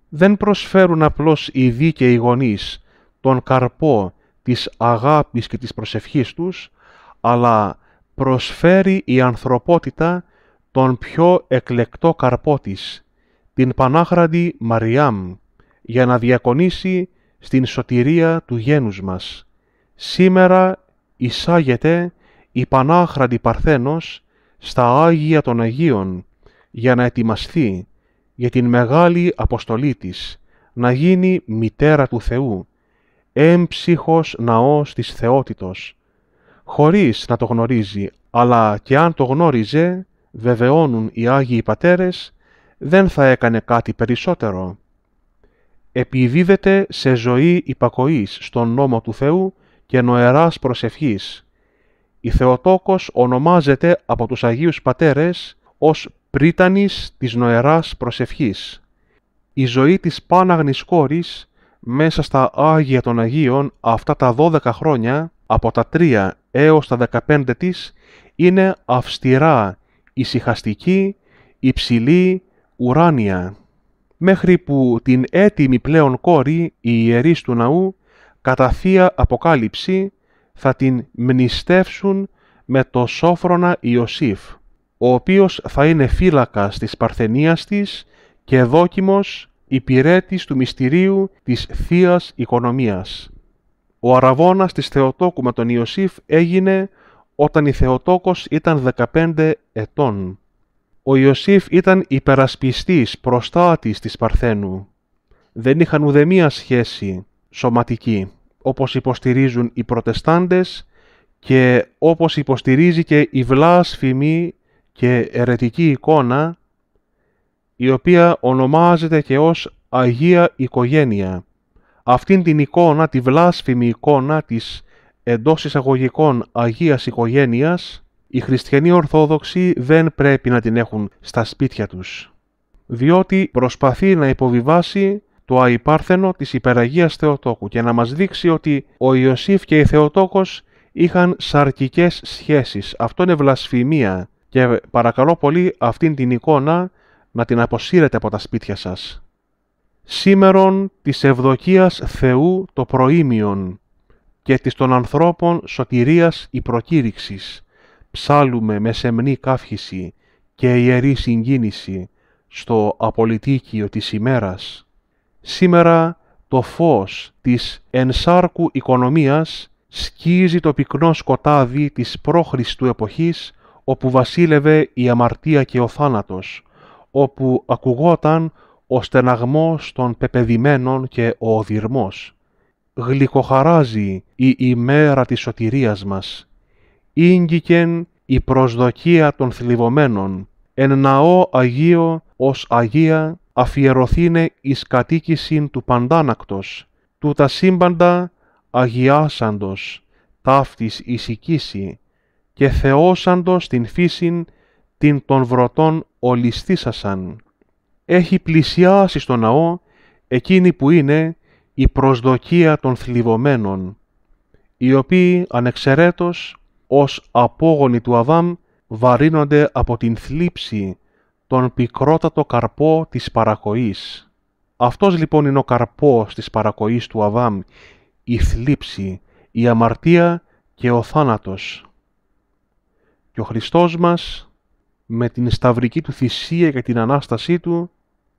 Δεν προσφέρουν απλώς οι δίκαιοι γονείς τον καρπό της αγάπης και της προσευχής τους, αλλά προσφέρει η ανθρωπότητα τον πιο εκλεκτό καρπό της, την Πανάχραντη Μαριάμ, για να διακονήσει στην σωτηρία του γένους μας. Σήμερα εισάγεται η Πανάχραντη Παρθένος στα Άγια των Αγίων για να ετοιμαστεί για την μεγάλη αποστολή της, να γίνει μητέρα του Θεού, έμψυχος ναός της θεότητος, χωρίς να το γνωρίζει, αλλά και αν το γνώριζε, βεβαιώνουν οι Άγιοι Πατέρες, δεν θα έκανε κάτι περισσότερο επιδίδεται σε ζωή υπακοής στον νόμο του Θεού και νοεράς προσευχής. Η Θεοτόκος ονομάζεται από τους Αγίους Πατέρες ως πρίτανης της νοεράς προσευχής. Η ζωή της Πάναγνης κόρης μέσα στα Άγια των Αγίων αυτά τα 12 χρόνια από τα 3 έως τα 15 της είναι αυστηρά, ησυχαστική, υψηλή, ουράνια μέχρι που την έτοιμη πλέον κόρη, η ιερείς του ναού, κατά θεία αποκάλυψη, θα την μνηστεύσουν με το σόφρονα Ιωσήφ, ο οποίος θα είναι φύλακας της παρθενίας της και δόκιμος υπηρέτης του μυστηρίου της θείας οικονομίας. Ο αραβώνας της Θεοτόκου με τον Ιωσήφ έγινε όταν η Θεοτόκος ήταν 15 ετών. Ο Ιωσήφ ήταν υπερασπιστής, προστάτης της Παρθένου. Δεν είχαν ουδέμια σχέση σωματική, όπως υποστηρίζουν οι προτεστάντες και όπως υποστηρίζει και η βλάσφημη και ερετική εικόνα, η οποία ονομάζεται και ως Αγία Οικογένεια. Αυτήν την εικόνα, τη βλάσφημη εικόνα της εντός εισαγωγικών Αγίας Οικογένειας, οι χριστιανοί Ορθόδοξοι δεν πρέπει να την έχουν στα σπίτια τους, διότι προσπαθεί να υποβιβάσει το αϊπάρθενο της υπεραγίας Θεοτόκου και να μας δείξει ότι ο Ιωσήφ και η Θεοτόκος είχαν σαρκικές σχέσεις. Αυτό είναι βλασφημία και παρακαλώ πολύ αυτήν την εικόνα να την αποσύρετε από τα σπίτια σας. Σήμερον της ευδοκίας Θεού το προήμιον και της των ανθρώπων σωτηρίας η προκήρυξης ψάλουμε με σεμνή καύχηση και ιερή συγκίνηση στο απολυτίκιο της ημέρας. Σήμερα το φως της ενσάρκου οικονομίας σκίζει το πυκνό σκοτάδι της πρόχριστου εποχής όπου βασίλευε η αμαρτία και ο θάνατος, όπου ακουγόταν ο στεναγμός των πεπεδημένων και ο οδυρμός. Γλυκοχαράζει η ημέρα της σωτηρίας μας ίγγικεν η προσδοκία των θλιβωμένων, εν ναό Αγίο ως Αγία αφιερωθήνε εις κατοίκησιν του παντάνακτος, του τα σύμπαντα αγιάσαντος, ταύτης ησικήσει, και θεώσαντος την φύσιν την των βρωτών ολισθήσασαν. Έχει πλησιάσει στο ναό εκείνη που είναι η προσδοκία των θλιβωμένων, οι οποίοι ανεξαιρέτως ως απόγονοι του Αδάμ βαρύνονται από την θλίψη, τον πικρότατο καρπό της παρακοής. Αυτός λοιπόν είναι ο καρπός της παρακοής του Αδάμ, η θλίψη, η αμαρτία και ο θάνατος. Και ο Χριστός μας, με την σταυρική του θυσία και την Ανάστασή Του,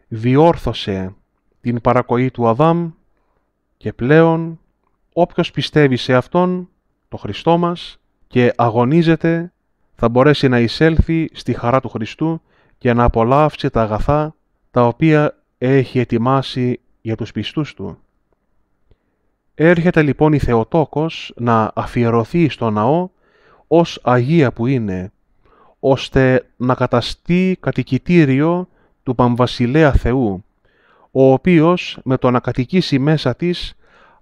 διόρθωσε την παρακοή του Αδάμ και πλέον όποιος πιστεύει σε Αυτόν, το Χριστό μας, και αγωνίζεται θα μπορέσει να εισέλθει στη χαρά του Χριστού και να απολαύσει τα αγαθά τα οποία έχει ετοιμάσει για τους πιστούς του. Έρχεται λοιπόν η Θεοτόκος να αφιερωθεί στο ναό ως Αγία που είναι, ώστε να καταστεί κατοικητήριο του Παμβασιλέα Θεού, ο οποίος με το να κατοικήσει μέσα της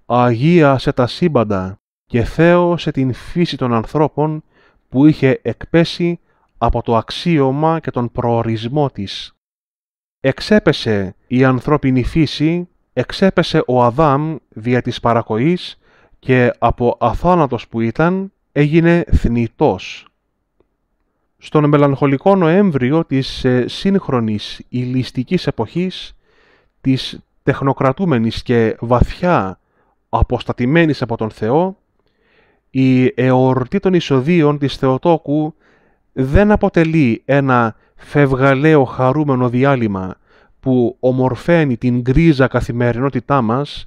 αγίασε τα σύμπαντα και θέωσε την φύση των ανθρώπων που είχε εκπέσει από το αξίωμα και τον προορισμό της. Εξέπεσε η ανθρώπινη φύση, εξέπεσε ο Αδάμ δια της παρακοής και από αθάνατος που ήταν έγινε θνητός. Στον μελαγχολικό Νοέμβριο της ε, σύγχρονης ηλιστικής εποχής, της τεχνοκρατούμενης και βαθιά αποστατημένης από τον Θεό, η εορτή των εισοδείων της Θεοτόκου δεν αποτελεί ένα φευγαλαίο χαρούμενο διάλειμμα που ομορφαίνει την γκρίζα καθημερινότητά μας,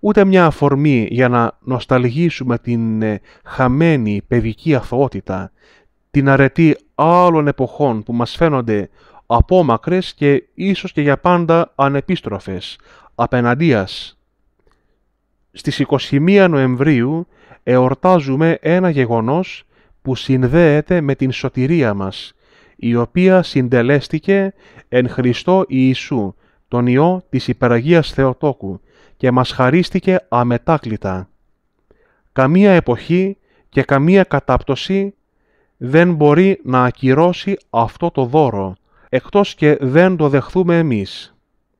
ούτε μια αφορμή για να νοσταλγήσουμε την ε, χαμένη παιδική αθωότητα, την αρετή άλλων εποχών που μας φαίνονται απόμακρες και ίσως και για πάντα ανεπίστροφες, απέναντίας. Στις 21 Νοεμβρίου εορτάζουμε ένα γεγονός που συνδέεται με την σωτηρία μας, η οποία συντελέστηκε εν Χριστώ Ιησού, τον Υιό της Υπεραγίας Θεοτόκου, και μας χαρίστηκε αμετάκλητα. Καμία εποχή και καμία κατάπτωση δεν μπορεί να ακυρώσει αυτό το δώρο, εκτός και δεν το δεχθούμε εμείς.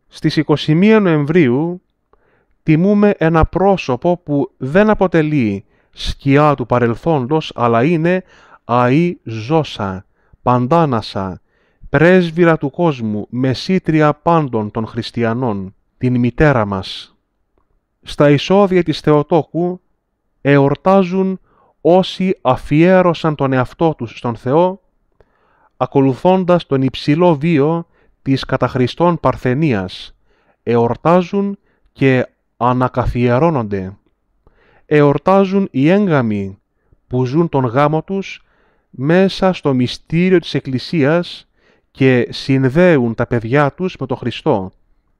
Στις 21 Νοεμβρίου τιμούμε ένα πρόσωπο που δεν αποτελεί σκιά του παρελθόντος, αλλά είναι αΐ ζώσα, παντάνασα, πρέσβυρα του κόσμου, μεσήτρια πάντων των χριστιανών, την μητέρα μας. Στα εισόδια της Θεοτόκου εορτάζουν όσοι αφιέρωσαν τον εαυτό τους στον Θεό, ακολουθώντας τον υψηλό βίο της καταχριστών παρθενίας, εορτάζουν και ανακαθιερώνονται εορτάζουν οι έγγαμοι που ζουν τον γάμο τους μέσα στο μυστήριο της Εκκλησίας και συνδέουν τα παιδιά τους με τον Χριστό.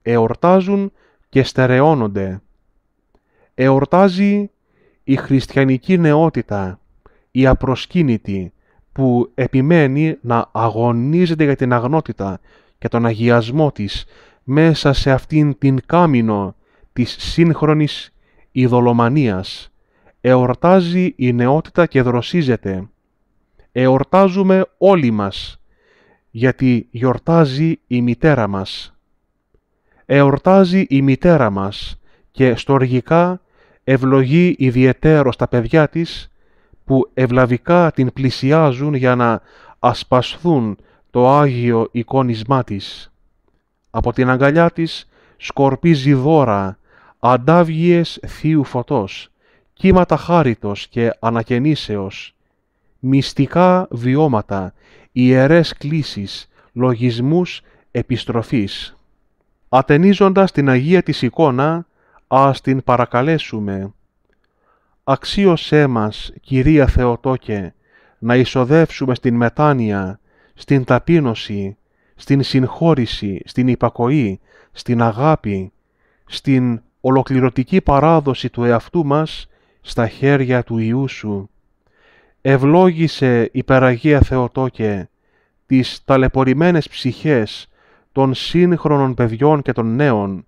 Εορτάζουν και στερεώνονται. Εορτάζει η χριστιανική νεότητα, η απροσκύνητη, που επιμένει να αγωνίζεται για την αγνότητα και τον αγιασμό της μέσα σε αυτήν την κάμινο της σύγχρονης η δολομανίας Εορτάζει η νεότητα και δροσίζεται. Εορτάζουμε όλοι μας, γιατί γιορτάζει η μητέρα μας. Εορτάζει η μητέρα μας και στοργικά ευλογεί ιδιαιτέρως τα παιδιά της, που ευλαβικά την πλησιάζουν για να ασπασθούν το Άγιο εικόνισμά της. Από την αγκαλιά της σκορπίζει δώρα αντάβγιες θείου φωτός, κύματα χάριτος και ανακαινήσεως, μυστικά βιώματα, ιερές κλήσεις, λογισμούς επιστροφής. Ατενίζοντας την Αγία της εικόνα, ας την παρακαλέσουμε. Αξίωσέ μας, Κυρία Θεοτόκε, να εισοδεύσουμε στην μετάνοια, στην ταπείνωση, στην συγχώρηση, στην υπακοή, στην αγάπη, στην ολοκληρωτική παράδοση του εαυτού μας στα χέρια του Ιού Σου. Ευλόγησε υπεραγία Θεοτόκε τις ταλαιπωρημένες ψυχές των σύγχρονων παιδιών και των νέων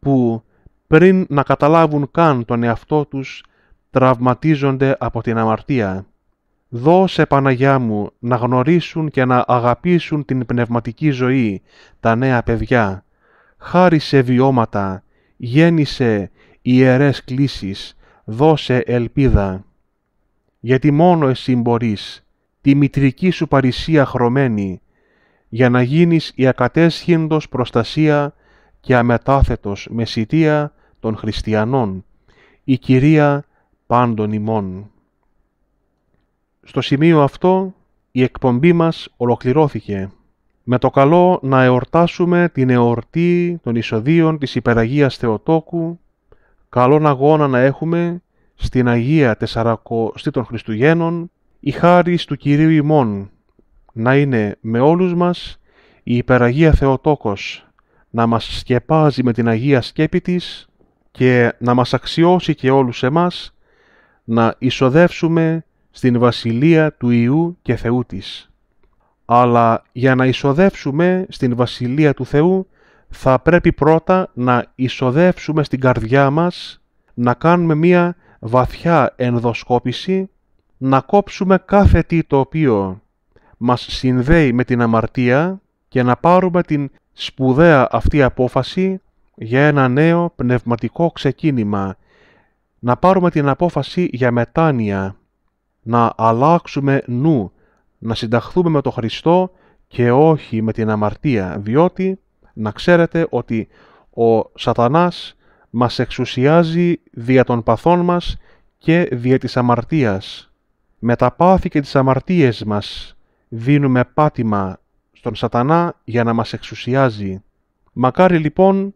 που πριν να καταλάβουν καν τον εαυτό τους τραυματίζονται από την αμαρτία. Δώσε Παναγιά μου να γνωρίσουν και να αγαπήσουν την πνευματική ζωή τα νέα παιδιά. Χάρισε βιώματα γέννησε ιερές κλήσεις, δώσε ελπίδα. Γιατί μόνο εσύ μπορείς, τη μητρική σου παρησία χρωμένη, για να γίνεις η ακατέσχυντος προστασία και αμετάθετος μεσητεία των χριστιανών, η Κυρία πάντων ημών. Στο σημείο αυτό η εκπομπή μας ολοκληρώθηκε με το καλό να εορτάσουμε την εορτή των εισοδίων της Υπεραγίας Θεοτόκου, καλόν αγώνα να έχουμε στην Αγία Τεσσαρακοστή των Χριστουγέννων, η χάρη του Κυρίου ημών, να είναι με όλους μας η Υπεραγία Θεοτόκος, να μας σκεπάζει με την Αγία Σκέπη της και να μας αξιώσει και όλους εμάς να εισοδεύσουμε στην Βασιλεία του Ιού και Θεού της αλλά για να εισοδεύσουμε στην Βασιλεία του Θεού θα πρέπει πρώτα να εισοδεύσουμε στην καρδιά μας, να κάνουμε μία βαθιά ενδοσκόπηση, να κόψουμε κάθε τι το οποίο μας συνδέει με την αμαρτία και να πάρουμε την σπουδαία αυτή απόφαση για ένα νέο πνευματικό ξεκίνημα, να πάρουμε την απόφαση για μετάνοια, να αλλάξουμε νου, να συνταχθούμε με τον Χριστό και όχι με την αμαρτία, διότι να ξέρετε ότι ο σατανάς μας εξουσιάζει δια των παθών μας και δια της αμαρτίας. Με τα πάθη και τις αμαρτίες μας δίνουμε πάτημα στον σατανά για να μας εξουσιάζει. Μακάρι λοιπόν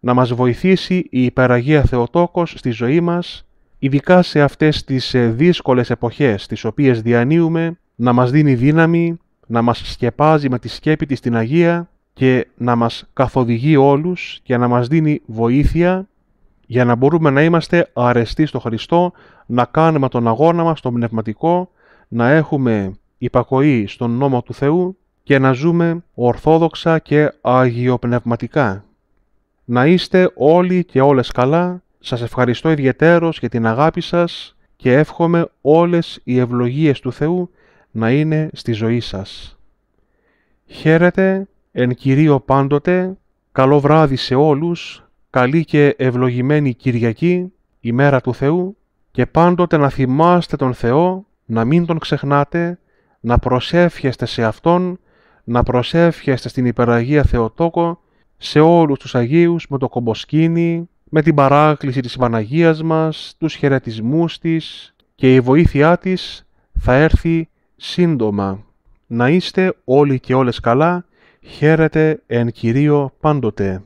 να μας βοηθήσει η υπεραγία Θεοτόκος στη ζωή μας, ειδικά σε αυτές τις δύσκολες εποχές τις οποίες διανύουμε να μας δίνει δύναμη, να μας σκεπάζει με τη σκέπη της την Αγία και να μας καθοδηγεί όλους και να μας δίνει βοήθεια για να μπορούμε να είμαστε αρεστοί στο Χριστό, να κάνουμε τον αγώνα μας, τον πνευματικό, να έχουμε υπακοή στον νόμο του Θεού και να ζούμε ορθόδοξα και αγιοπνευματικά. Να είστε όλοι και όλες καλά, σας ευχαριστώ ιδιαίτερος για την αγάπη σας και εύχομαι όλες οι ευλογίες του Θεού να είναι στη ζωή σας. Χαίρετε εν Κυρίω πάντοτε, καλό βράδυ σε όλους, καλή και ευλογημένη Κυριακή, ημέρα του Θεού, και πάντοτε να θυμάστε τον Θεό, να μην τον ξεχνάτε, να προσεύχεστε σε Αυτόν, να προσεύχεστε στην Υπεραγία Θεοτόκο, σε όλους τους Αγίους με το κομποσκίνη, με την παράκληση της Παναγίας μας, τους χαιρετισμούς της και η βοήθειά της θα έρθει σύντομα. Να είστε όλοι και όλες καλά, χαίρετε εν Κυρίω πάντοτε.